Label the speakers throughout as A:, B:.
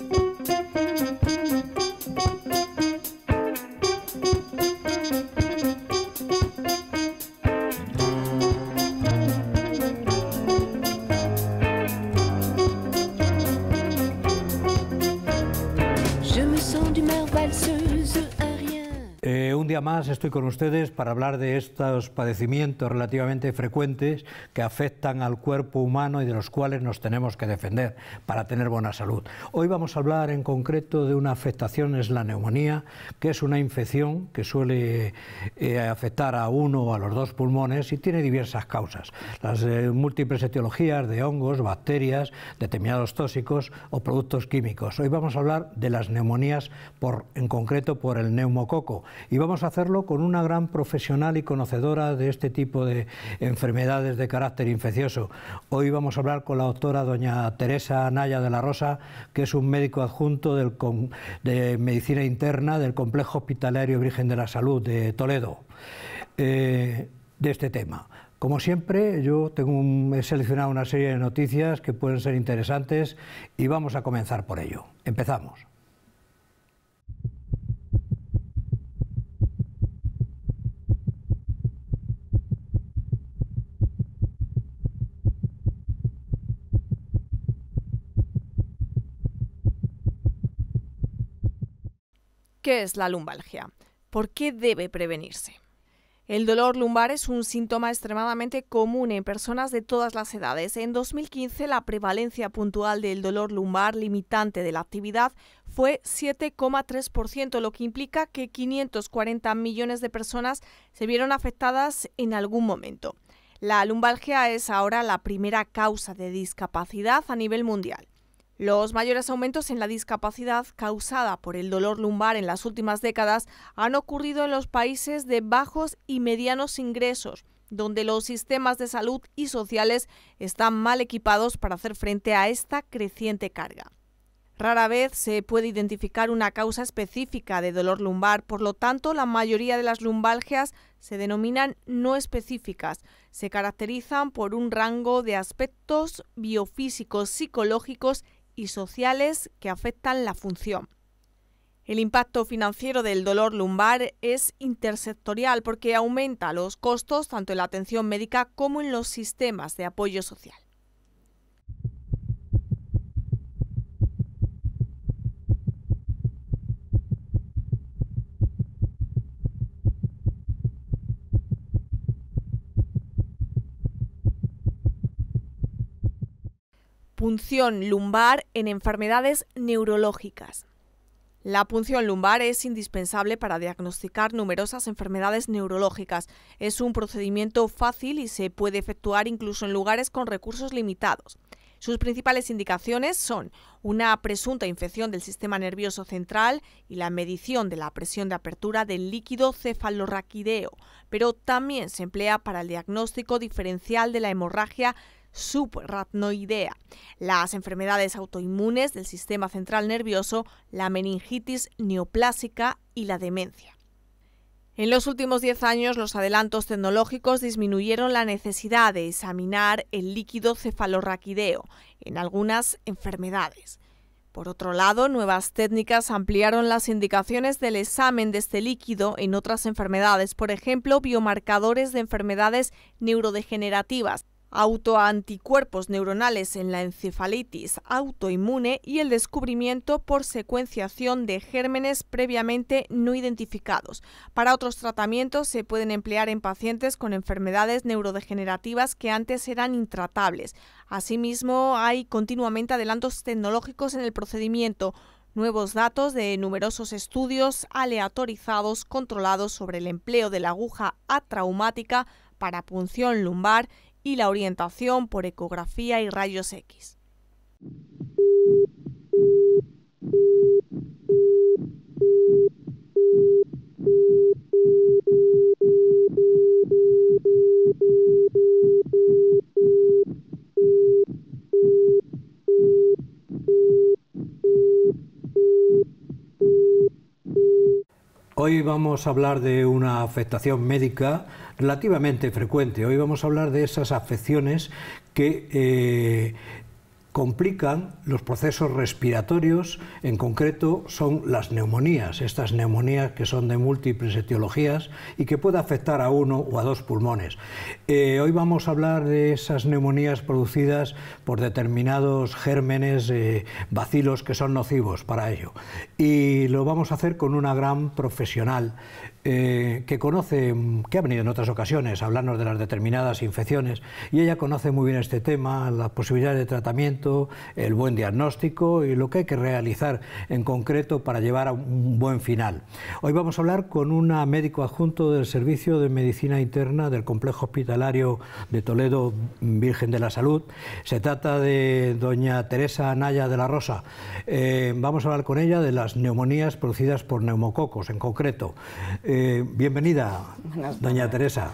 A: thank you más estoy con ustedes para hablar de estos padecimientos relativamente frecuentes que afectan al cuerpo humano y de los cuales nos tenemos que defender para tener buena salud. Hoy vamos a hablar en concreto de una afectación, es la neumonía, que es una infección que suele eh, afectar a uno o a los dos pulmones y tiene diversas causas. Las eh, múltiples etiologías de hongos, bacterias, determinados tóxicos o productos químicos. Hoy vamos a hablar de las neumonías por, en concreto por el neumococo y vamos a hacerlo con una gran profesional y conocedora de este tipo de enfermedades de carácter infeccioso. Hoy vamos a hablar con la doctora doña Teresa Anaya de la Rosa, que es un médico adjunto de Medicina Interna del Complejo Hospitalario Virgen de la Salud de Toledo, eh, de este tema. Como siempre, yo tengo he seleccionado una serie de noticias que pueden ser interesantes y vamos a comenzar por ello. Empezamos.
B: ¿Qué es la lumbalgia? ¿Por qué debe prevenirse? El dolor lumbar es un síntoma extremadamente común en personas de todas las edades. En 2015, la prevalencia puntual del dolor lumbar limitante de la actividad fue 7,3%, lo que implica que 540 millones de personas se vieron afectadas en algún momento. La lumbalgia es ahora la primera causa de discapacidad a nivel mundial. Los mayores aumentos en la discapacidad causada por el dolor lumbar en las últimas décadas han ocurrido en los países de bajos y medianos ingresos, donde los sistemas de salud y sociales están mal equipados para hacer frente a esta creciente carga. Rara vez se puede identificar una causa específica de dolor lumbar, por lo tanto la mayoría de las lumbalgias se denominan no específicas. Se caracterizan por un rango de aspectos biofísicos, psicológicos y sociales que afectan la función. El impacto financiero del dolor lumbar es intersectorial porque aumenta los costos tanto en la atención médica como en los sistemas de apoyo social. punción lumbar en enfermedades neurológicas. La punción lumbar es indispensable para diagnosticar numerosas enfermedades neurológicas. Es un procedimiento fácil y se puede efectuar incluso en lugares con recursos limitados. Sus principales indicaciones son una presunta infección del sistema nervioso central y la medición de la presión de apertura del líquido cefalorraquídeo. pero también se emplea para el diagnóstico diferencial de la hemorragia subaracnoidea, las enfermedades autoinmunes del sistema central nervioso, la meningitis neoplásica y la demencia. En los últimos 10 años, los adelantos tecnológicos disminuyeron la necesidad de examinar el líquido cefalorraquídeo en algunas enfermedades. Por otro lado, nuevas técnicas ampliaron las indicaciones del examen de este líquido en otras enfermedades, por ejemplo, biomarcadores de enfermedades neurodegenerativas, autoanticuerpos neuronales en la encefalitis autoinmune y el descubrimiento por secuenciación de gérmenes previamente no identificados. Para otros tratamientos se pueden emplear en pacientes con enfermedades neurodegenerativas que antes eran intratables. Asimismo, hay continuamente adelantos tecnológicos en el procedimiento, nuevos datos de numerosos estudios aleatorizados controlados sobre el empleo de la aguja atraumática para punción lumbar y la orientación por ecografía y rayos X.
A: hoy vamos a hablar de una afectación médica relativamente frecuente. Hoy vamos a hablar de esas afecciones que eh, complican los procesos respiratorios, en concreto son las neumonías, estas neumonías que son de múltiples etiologías y que puede afectar a uno o a dos pulmones. Eh, hoy vamos a hablar de esas neumonías producidas por determinados gérmenes, vacilos eh, bacilos que son nocivos para ello. Y lo vamos a hacer con una gran profesional eh, que conoce, que ha venido en otras ocasiones a hablarnos de las determinadas infecciones, y ella conoce muy bien este tema, las posibilidades de tratamiento, el buen diagnóstico y lo que hay que realizar en concreto para llevar a un buen final. Hoy vamos a hablar con una médico adjunto del Servicio de Medicina Interna del Complejo Hospital de Toledo, Virgen de la Salud. Se trata de doña Teresa Anaya de la Rosa. Eh, vamos a hablar con ella de las neumonías producidas por neumococos en concreto. Eh, bienvenida, doña Teresa.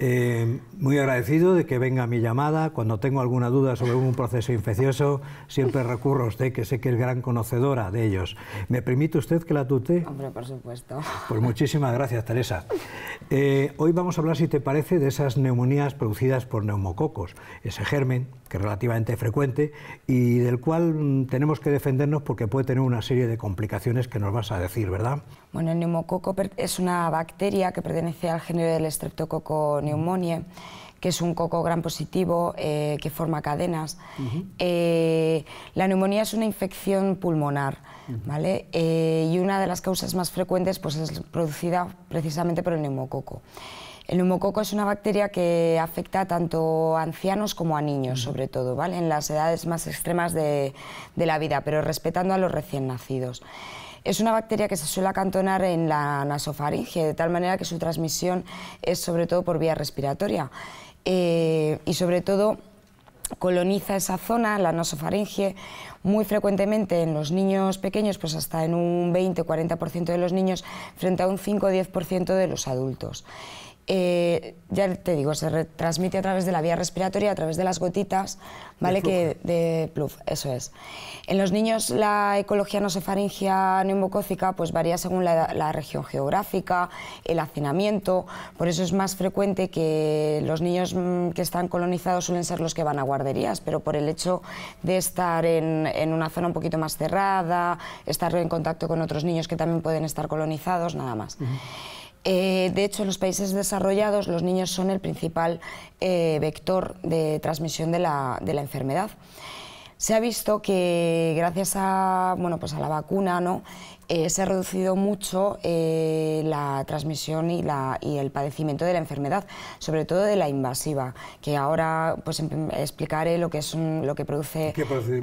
A: Eh, muy agradecido de que venga a mi llamada. Cuando tengo alguna duda sobre un proceso infeccioso, siempre recurro a usted, que sé que es gran conocedora de ellos. ¿Me permite usted que la tute?
C: Hombre, por supuesto.
A: Pues muchísimas gracias, Teresa. Eh, hoy vamos a hablar, si te parece, de esas neumonías producidas por neumococos, ese germen que es relativamente frecuente y del cual mm, tenemos que defendernos porque puede tener una serie de complicaciones que nos vas a decir, ¿verdad?
C: Bueno, el neumococo es una bacteria que pertenece al género del streptococo pneumoniae que es un coco gran positivo eh, que forma cadenas. Eh, la neumonía es una infección pulmonar ¿vale? Eh, y una de las causas más frecuentes pues, es producida precisamente por el neumococo. El neumococo es una bacteria que afecta tanto a ancianos como a niños, sobre todo, ¿vale? en las edades más extremas de, la vida, pero respetando a los recién nacidos. Es una bacteria que se suele acantonar en la nasofaringe, de tal manera que su transmisión es sobre todo por vía respiratoria. Eh, y sobre todo coloniza esa zona, la nasofaringe, muy frecuentemente en los niños pequeños, pues hasta en un 20-40% de los niños, frente a un 5-10% de los adultos. Eh, ya te digo, se transmite a través de la vía respiratoria, a través de las gotitas, ¿vale? que de pluf, eso es. En los niños la ecología nosofaringia neumocócica pues varía según la, región geográfica, el hacinamiento, por eso es más frecuente que los niños mm, que están colonizados suelen ser los que van a guarderías, pero por el hecho de estar en, una zona un poquito más cerrada, estar en contacto con otros niños que también pueden estar colonizados, nada más. Eh, de hecho, en los países desarrollados los niños son el principal eh, vector de transmisión de la, enfermedad. Se ha visto que gracias a, bueno, pues a la vacuna ¿no? Eh, se ha reducido mucho eh, la transmisión y, el padecimiento de la enfermedad, sobre todo de la invasiva, que ahora pues em, explicaré lo que es lo que produce,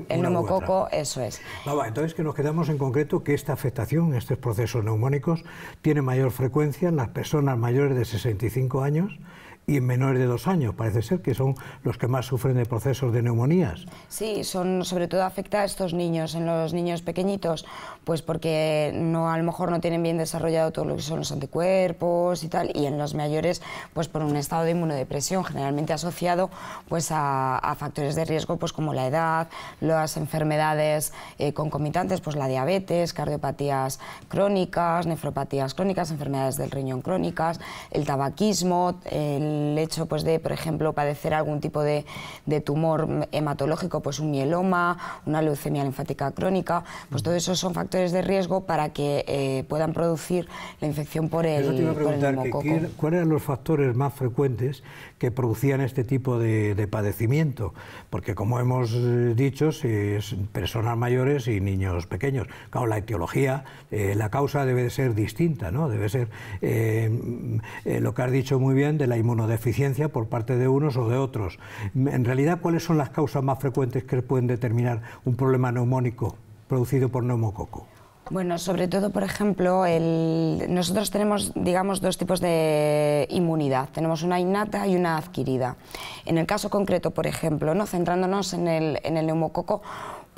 C: el neumococo, eso es.
A: entonces que nos quedamos en concreto que esta afectación, estos procesos neumónicos, tiene mayor frecuencia en las personas mayores de 65 años y en menores de dos años, parece ser que son los que más sufren de procesos de neumonías.
C: Sí, son, sobre todo afecta a estos niños, en los niños pequeñitos, pues porque no, a lo mejor no tienen bien desarrollado todo lo que son los anticuerpos y tal, y en los mayores, pues por un estado de inmunodepresión, generalmente asociado pues a, factores de riesgo pues como la edad, las enfermedades eh, concomitantes, pues la diabetes, cardiopatías crónicas, nefropatías crónicas, enfermedades del riñón crónicas, el tabaquismo, el el hecho pues, de, por ejemplo, padecer algún tipo de, de tumor hematológico, pues un mieloma, una leucemia linfática crónica, pues todo eso son factores de riesgo para que eh, puedan producir la infección por el, Eso
A: ¿cuáles eran los factores más frecuentes que producían este tipo de, de padecimiento? Porque como hemos eh, dicho, es personas mayores y niños pequeños. Claro, la etiología, eh, la causa debe ser distinta, ¿no? Debe ser mm, lo que has dicho muy bien de la inmunodeficiencia deficiencia por parte de unos o de otros. En realidad, ¿cuáles son las causas más frecuentes que pueden determinar un problema neumónico producido por neumococo?
C: Bueno, sobre todo, por ejemplo, el... nosotros tenemos, digamos, dos tipos de inmunidad. Tenemos una innata y una adquirida. En el caso concreto, por ejemplo, ¿no? centrándonos en el, en el neumococo,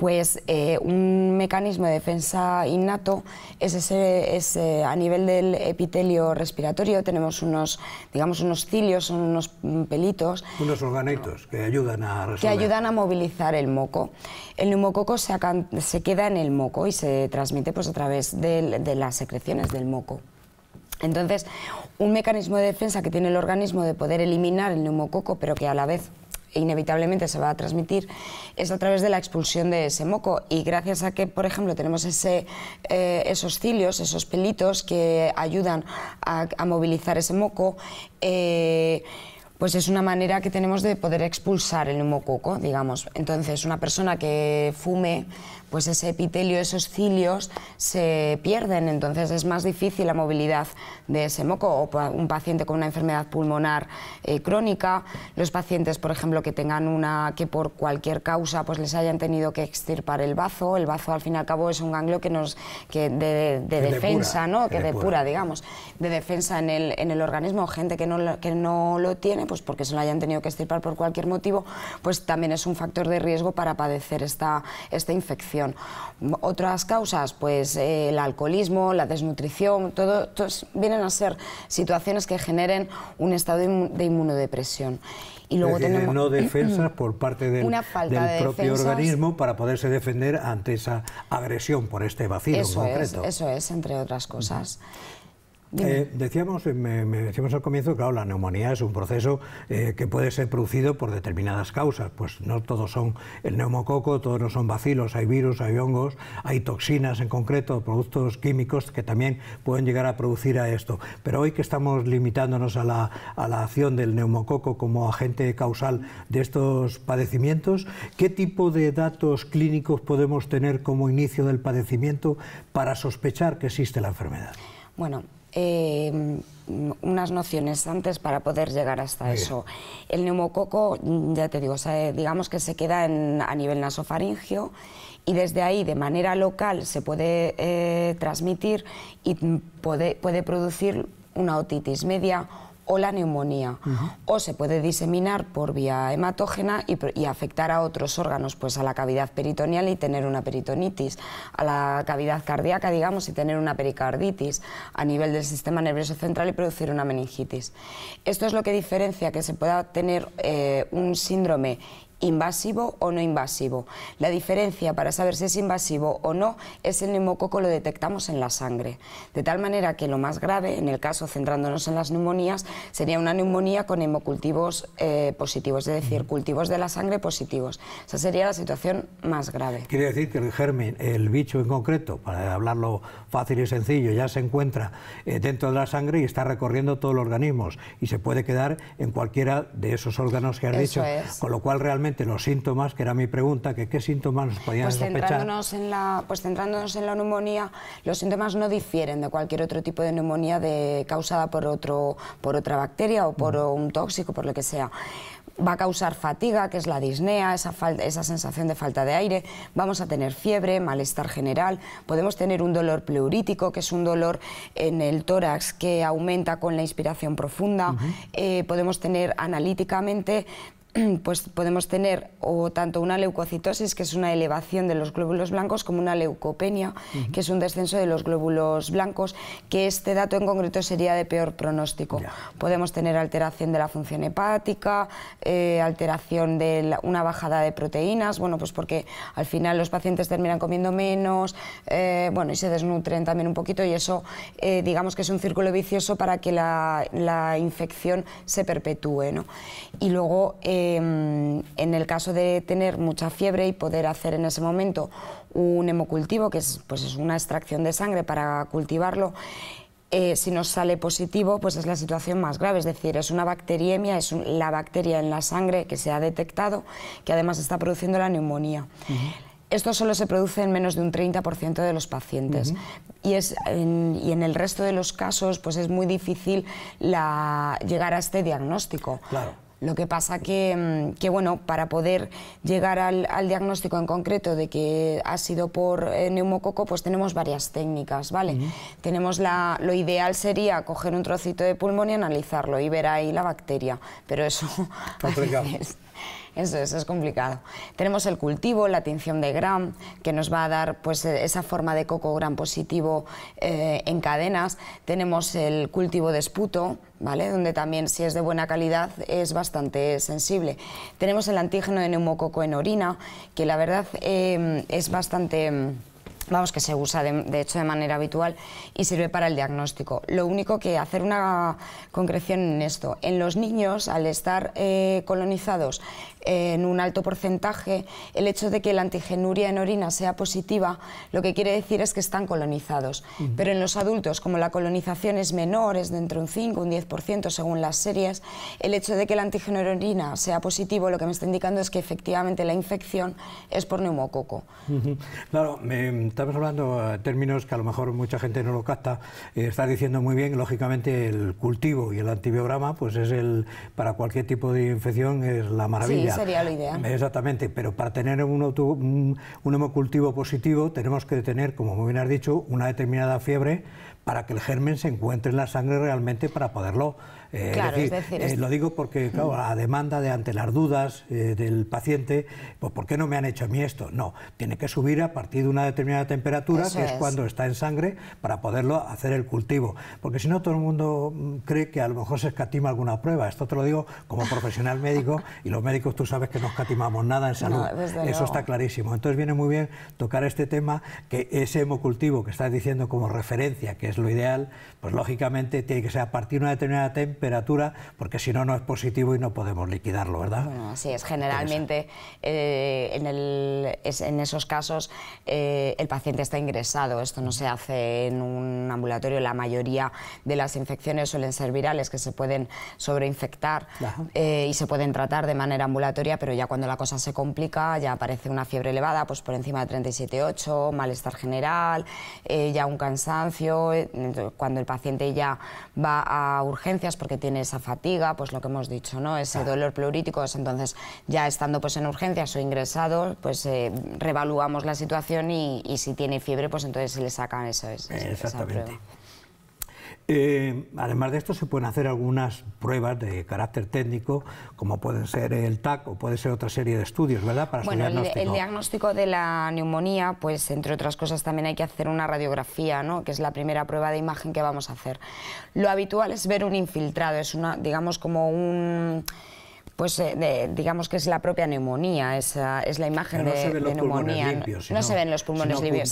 C: pues eh, un mecanismo de defensa innato es ese, eh, a nivel del epitelio respiratorio tenemos unos digamos unos cilios unos pelitos
A: unos organitos que ayudan a que ayudan
C: a movilizar el moco el neumococo se, queda en el moco y se transmite pues a través de, de las secreciones del moco entonces, un mecanismo de defensa que tiene el organismo de poder eliminar el neumococo, pero que a la vez inevitablemente se va a transmitir, es a través de la expulsión de ese moco. Y gracias a que, por ejemplo, tenemos ese, eh, esos cilios, esos pelitos que ayudan a, movilizar ese moco, eh, pues es una manera que tenemos de poder expulsar el moco digamos. Entonces, una persona que fume pues ese epitelio, esos cilios se pierden, entonces es más difícil la movilidad de ese moco o un paciente con una enfermedad pulmonar eh, crónica, los pacientes, por ejemplo, que tengan una que por cualquier causa pues les hayan tenido que extirpar el bazo, el bazo al fin y al cabo es un ganglio que nos que de, defensa, ¿no? Que, depura, digamos, de defensa en el, en el organismo, gente que no, lo, que no lo tiene, pues porque se lo hayan tenido que extirpar por cualquier motivo, pues también es un factor de riesgo para padecer esta, esta infección. Otras causas, pues eh, el alcoholismo, la desnutrición, todo, vienen a ser situaciones que generen un estado de inmunodepresión. Y luego no
A: por parte del, propio organismo para poderse defender ante esa agresión por este vacío eso en concreto.
C: Es, eso es, entre otras cosas.
A: Eh, decíamos, eh, decíamos al comienzo, que la neumonía es un proceso eh, que puede ser producido por determinadas causas. Pues no todos son el neumococo, todos no son bacilos, hay virus, hay hongos, hay toxinas en concreto, productos químicos que también pueden llegar a producir a esto. Pero hoy que estamos limitándonos a la, a la acción del neumococo como agente causal de estos padecimientos, ¿qué tipo de datos clínicos podemos tener como inicio del padecimiento para sospechar que existe la enfermedad?
C: Bueno, Em, unas nociones antes para poder llegar hasta eso. El neumococo, ya te digo, eh, digamos que se queda a nivel nasofaringio y desde ahí de manera local se puede eh, transmitir y puede, puede producir una otitis media o la neumonía. O se puede diseminar por vía hematógena y, afectar a otros órganos, pues a la cavidad peritoneal y tener una peritonitis, a la cavidad cardíaca, digamos, y tener una pericarditis, a nivel del sistema nervioso central y producir una meningitis. Esto es lo que diferencia que se pueda tener eh, un síndrome invasivo o no invasivo. La diferencia para saber si es invasivo o no es el neumococo lo detectamos en la sangre. De tal manera que lo más grave, en el caso centrándonos en las neumonías, sería una neumonía con hemocultivos eh, positivos, es decir, cultivos de la sangre positivos. Esa sería la situación más grave.
A: Quiere decir que el germen, el bicho en concreto, para hablarlo fácil y sencillo, ya se encuentra eh, dentro de la sangre y está recorriendo todos los organismos y se puede quedar en cualquiera de esos órganos que has dicho. Con lo cual realmente los síntomas, que era mi pregunta, que qué síntomas nos podían pues
C: en la, pues centrándonos en la neumonía, los síntomas no difieren de cualquier otro tipo de neumonía de, causada por, otro, por otra bacteria o por un tóxico, por lo que sea va a causar fatiga, que es la disnea, esa, esa, sensación de falta de aire, vamos a tener fiebre, malestar general, podemos tener un dolor pleurítico, que es un dolor en el tórax que aumenta con la inspiración profunda, eh, podemos tener analíticamente pues podemos tener o tanto una leucocitosis, que es una elevación de los glóbulos blancos, como una leucopenia, que es un descenso de los glóbulos blancos, que este dato en concreto sería de peor pronóstico. Podemos tener alteración de la función hepática, eh, alteración de una bajada de proteínas, bueno, pues porque al final los pacientes terminan comiendo menos, eh, bueno, y se desnutren también un poquito y eso, eh, digamos que es un círculo vicioso para que la, infección se perpetúe, ¿no? Y luego... Em, en el caso de tener mucha fiebre y poder hacer en ese momento un hemocultivo, que es, pues es una extracción de sangre para cultivarlo, eh, si nos sale positivo, pues es la situación más grave, es decir, es una bacteriemia, es la bacteria en la sangre que se ha detectado, que además está produciendo la neumonía. Esto solo se produce en menos de un 30% de los pacientes. y, es, en, y en el resto de los casos, pues es muy difícil la, llegar a este diagnóstico. Claro. Lo que pasa que, mm, que bueno, para poder llegar al, diagnóstico en concreto de que ha sido por eh, neumococo, pues tenemos varias técnicas, ¿vale? Tenemos la, lo ideal sería coger un trocito de pulmón y analizarlo y ver ahí la bacteria, pero eso... Complicado. Eso es, complicado. Tenemos el cultivo, la tinción de gram, que nos va a dar pues, e, esa forma de coco gram positivo eh, en cadenas. Tenemos el cultivo de esputo, ¿vale? donde también si es de buena calidad es bastante sensible. Tenemos el antígeno de neumococo en orina, que la verdad eh, es bastante mm, vamos, que se usa de, hecho de manera habitual y sirve para el diagnóstico. Lo único que hacer una concreción en esto, en los niños al estar eh, colonizados eh, en un alto porcentaje, el hecho de que la antigenuria en orina sea positiva, lo que quiere decir es que están colonizados. Pero en los adultos, como la colonización es menor, es dentro de un 5 un 10% según las series, el hecho de que la antigenuria en orina sea positivo, lo que me está indicando es que efectivamente la infección es por neumococo.
A: Claro, me Estamos hablando de eh, términos que a lo mejor mucha gente no lo capta. Eh, Está diciendo muy bien, lógicamente, el cultivo y el antibiograma, pues es el, para cualquier tipo de infección, es la maravilla. Sí, sería lo ideal. Exactamente, pero para tener un, un hemocultivo positivo tenemos que tener, como muy bien has dicho, una determinada fiebre para que el germen se encuentre en la sangre realmente para poderlo eh, eh, lo digo porque, mm. claro, a demanda de ante las dudas eh, del paciente, pues ¿por qué no me han hecho a mí esto? No, tiene que subir a partir de una determinada temperatura, que es, cuando está en sangre, para poderlo hacer el cultivo. Porque si no, todo el mundo mm, cree que a lo mejor se escatima alguna prueba. Esto te lo digo como profesional médico, y los médicos tú sabes que no escatimamos nada en salud. Eso está clarísimo. Entonces viene muy bien tocar este tema, que ese hemocultivo que estás diciendo como referencia, que es lo ideal, pues lógicamente tiene que ser a partir de una determinada temperatura porque si no, no es positivo y no podemos liquidarlo, ¿verdad? Bueno,
C: así es. Generalmente, eh, en, esos casos, eh, el paciente está ingresado. Esto no se hace en un ambulatorio. La mayoría de las infecciones suelen ser virales, que se pueden sobreinfectar eh, y se pueden tratar de manera ambulatoria, pero ya cuando la cosa se complica, ya aparece una fiebre elevada, pues por encima de 37,8, malestar general, ya un cansancio, cuando el paciente ya va a urgencias, que tiene esa fatiga, pues lo que hemos dicho, ¿no? Ese dolor pleurítico, entonces ya estando pues en urgencias o ingresado, pues eh, revaluamos la situación y, si tiene fiebre, pues entonces se le sacan eso. Exactamente.
A: Eh, además de esto, se pueden hacer algunas pruebas de carácter técnico, como pueden ser el TAC o puede ser otra serie de estudios, ¿verdad? Para bueno, El, el,
C: diagnóstico de la neumonía, pues entre otras cosas también hay que hacer una radiografía, ¿no? Que es la primera prueba de imagen que vamos a hacer. Lo habitual es ver un infiltrado, es una, digamos, como un pues eh, digamos que es la propia neumonía, esa, es la imagen de, neumonía. no se ven los pulmones limpios.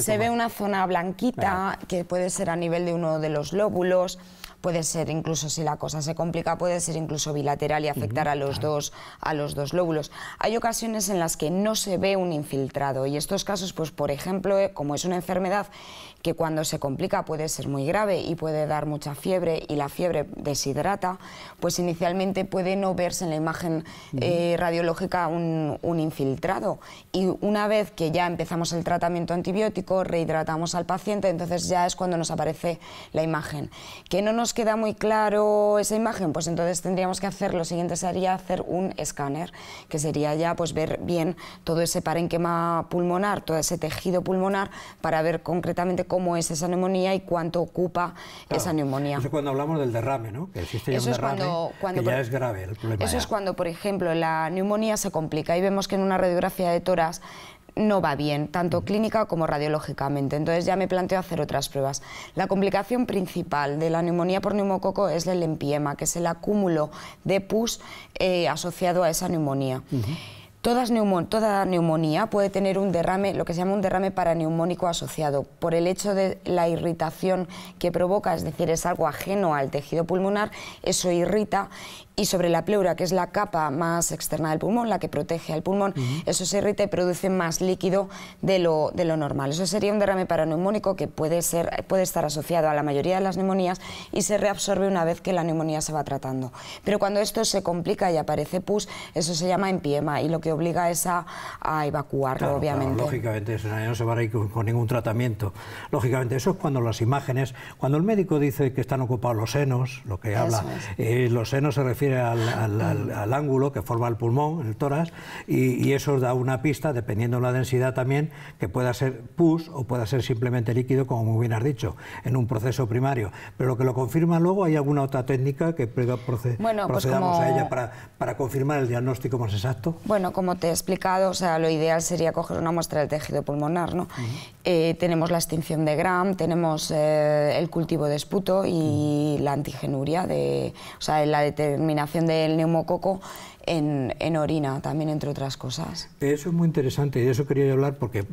C: se, ve, una zona blanquita que puede ser a nivel de uno de los lóbulos puede ser incluso si la cosa se complica puede ser incluso bilateral y afectar a los dos a los dos lóbulos. Hay ocasiones en las que no se ve un infiltrado y estos casos pues por ejemplo eh, como es una enfermedad que cuando se complica puede ser muy grave y puede dar mucha fiebre y la fiebre deshidrata, pues inicialmente puede no verse en la imagen eh, radiológica un, un, infiltrado. Y una vez que ya empezamos el tratamiento antibiótico, rehidratamos al paciente, entonces ya es cuando nos aparece la imagen. ¿Que no nos queda muy claro esa imagen? Pues entonces tendríamos que hacer, lo siguiente sería hacer un escáner, que sería ya pues ver bien todo ese parenquema pulmonar, todo ese tejido pulmonar, para ver concretamente cómo es esa neumonía y cuánto ocupa esa neumonía. Eso es
A: cuando hablamos del derrame, ¿no? Que ya eso es cuando, por, grave Eso es
C: cuando, por ejemplo, la neumonía se complica y vemos que en una radiografía de toras no va bien, tanto mm. clínica como radiológicamente. Entonces ya me planteo hacer otras pruebas. La complicación principal de la neumonía por neumococo es el empiema, que es el acúmulo de pus eh, asociado a esa neumonía toda neumonía puede tener un derrame, lo que se llama un derrame paraneumónico asociado, por el hecho de la irritación que provoca, es decir, es algo ajeno al tejido pulmonar, eso irrita y sobre la pleura, que es la capa más externa del pulmón, la que protege al pulmón, eso se irrita y produce más líquido de lo, normal. Eso sería un derrame paraneumónico que puede, ser, puede estar asociado a la mayoría de las neumonías y se reabsorbe una vez que la neumonía se va tratando. Pero cuando esto se complica y aparece pus, eso se llama empiema y lo que obliga esa a, evacuarlo, obviamente.
A: lógicamente, eso no se va a ir con, ningún tratamiento. Lógicamente, eso es cuando las imágenes, cuando el médico dice que están ocupados los senos, lo que habla, eh, los senos se refiere al, ángulo que forma el pulmón, el tórax, y, eso da una pista, dependiendo de la densidad también, que pueda ser pus o pueda ser simplemente líquido, como muy bien has dicho, en un proceso primario. Pero lo que lo confirma luego, ¿hay alguna otra técnica que bueno, pues procedamos a ella para, para confirmar el diagnóstico más exacto?
C: Bueno, como te he explicado, o sea, lo ideal sería coger una muestra del tejido pulmonar, ¿no? Eh, tenemos la extinción de Gram, tenemos eh, el cultivo de esputo y la antigenuria, de, o sea, la determinación del neumococo en, en, orina también, entre otras cosas.
A: Eso es muy interesante y de eso quería hablar porque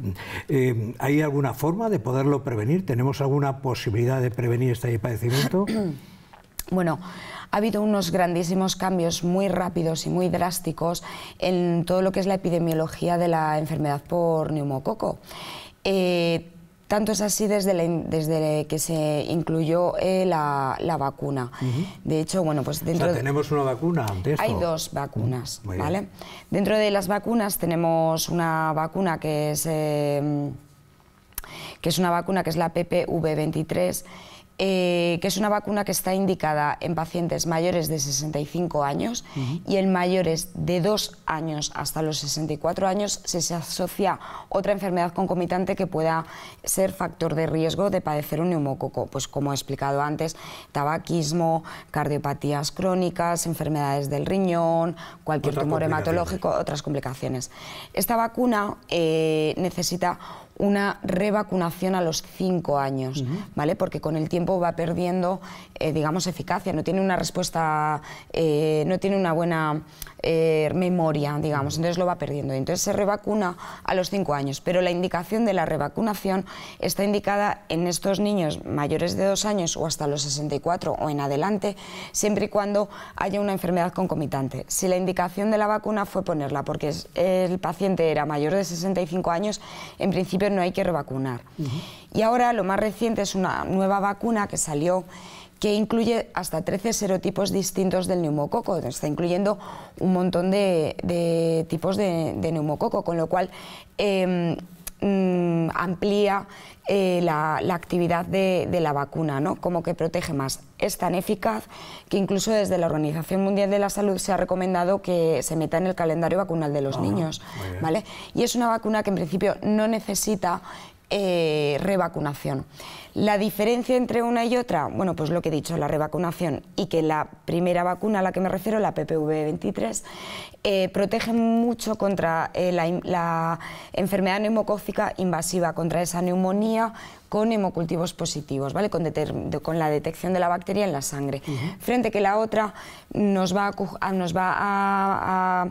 A: eh, ¿hay alguna forma de poderlo prevenir? ¿Tenemos alguna posibilidad de prevenir este padecimiento?
C: Bueno, ha habido unos grandísimos cambios muy rápidos y muy drásticos en todo lo que es la epidemiología de la enfermedad por neumococo. Eh, tanto es así desde, desde que se incluyó eh, la, vacuna. De hecho, bueno, pues dentro... tenemos una vacuna Hay dos vacunas, Dentro de las vacunas tenemos una vacuna que es... Em, que es una vacuna que es la PPV23, eh, que es una vacuna que está indicada en pacientes mayores de 65 años y en mayores de 2 años hasta los 64 años se asocia otra enfermedad concomitante que pueda ser factor de riesgo de padecer un neumococo, pues como he explicado antes, tabaquismo, cardiopatías crónicas, enfermedades del riñón, cualquier tumor hematológico, otras complicaciones. Esta vacuna eh, necesita una revacunación a los cinco años, ¿vale? Porque con el tiempo va perdiendo, eh, digamos, eficacia, no tiene una respuesta, eh, no tiene una buena eh, memoria, digamos, entonces lo va perdiendo. Entonces se revacuna a los cinco años, pero la indicación de la revacunación está indicada en estos niños mayores de dos años o hasta los 64 o en adelante, siempre y cuando haya una enfermedad concomitante. Si la indicación de la vacuna fue ponerla porque el paciente era mayor de 65 años, en principio no hay que revacunar. Y ahora lo más reciente es una nueva vacuna que salió que incluye hasta 13 serotipos distintos del neumococo, está incluyendo un montón de, tipos de, neumococo, con lo cual em, Mm, amplía eh, la, actividad de, la vacuna, ¿no? como que protege más. Es tan eficaz que incluso desde la Organización Mundial de la Salud se ha recomendado que se meta en el calendario vacunal de los niños. ¿vale? Y es una vacuna que en principio no necesita eh, revacunación. La diferencia entre una y otra, bueno, pues lo que he dicho, la revacunación y que la primera vacuna a la que me refiero, la PPV23, eh, protege mucho contra eh, la, enfermedad neumocófica invasiva, contra esa neumonía con hemocultivos positivos, ¿vale? Con, la detección de la bacteria en la sangre. Frente que la otra nos va a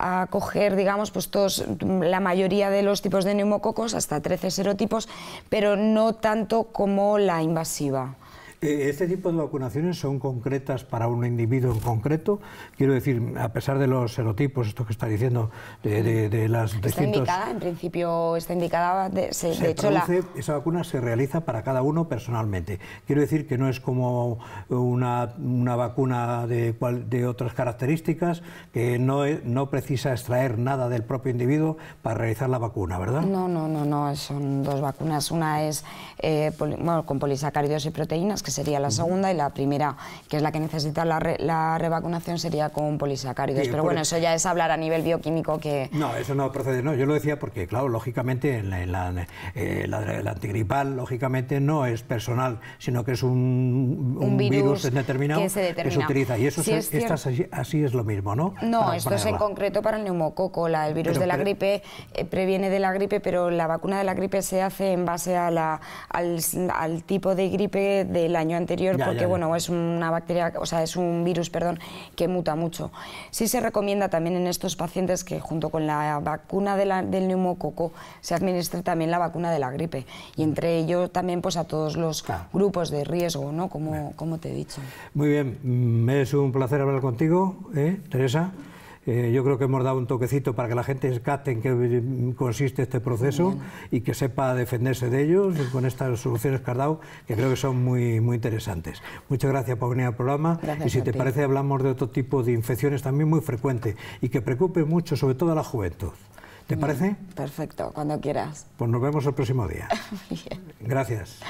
C: a coger, digamos, pues todos, la mayoría de los tipos de neumococos, hasta 13 serotipos, pero no tanto como la invasiva.
A: Eh, ¿Este tipo de vacunaciones son concretas para un individuo en concreto? Quiero decir, a pesar de los serotipos, esto que está diciendo, de, las de las está indicada,
C: en principio está indicada, de, hecho
A: Esa vacuna se realiza para cada uno personalmente. Quiero decir que no es como una, vacuna de, de otras características, que no,
C: no precisa extraer nada del propio individuo para
A: realizar la vacuna,
C: ¿verdad? No, no, no, no son dos vacunas. Una es eh, con polisacáridos y proteínas, sería la segunda, y la primera, que es la que necesita la, la revacunación, sería con polisacáridos. Pero bueno, eso ya es hablar a nivel bioquímico que... No,
A: eso no procede, no. Yo lo decía porque, claro, lógicamente, eh, el la, antigripal, lógicamente, no es personal, sino que es un, virus, determinado que se, utiliza. Y eso es, es así, es lo mismo, ¿no? No, esto es en
C: concreto para el neumococo. el virus de la gripe eh, previene de la gripe, pero la vacuna de la gripe se hace en base a la, al, al tipo de gripe de la año anterior porque bueno, es una bacteria, o sea, es un virus, perdón, que muta mucho. Sí se recomienda también en estos pacientes que junto con la vacuna del neumococo se administre también la vacuna de la gripe y entre ellos también pues a todos los ah. grupos de riesgo, ¿no? Como, como te he dicho.
A: Muy bien, mm, es un placer hablar contigo, ¿eh? Teresa. Eh, yo creo que hemos dado un toquecito para que la gente escate en qué consiste este proceso y que sepa defenderse de ellos con estas soluciones que que creo que son muy, muy interesantes. Muchas gracias por venir al programa y si te parece hablamos de otro tipo de infecciones también muy frecuentes y que preocupen mucho, sobre todo a la juventud. ¿Te parece?
C: Perfecto, cuando quieras.
A: Pues nos vemos el próximo día. Gracias.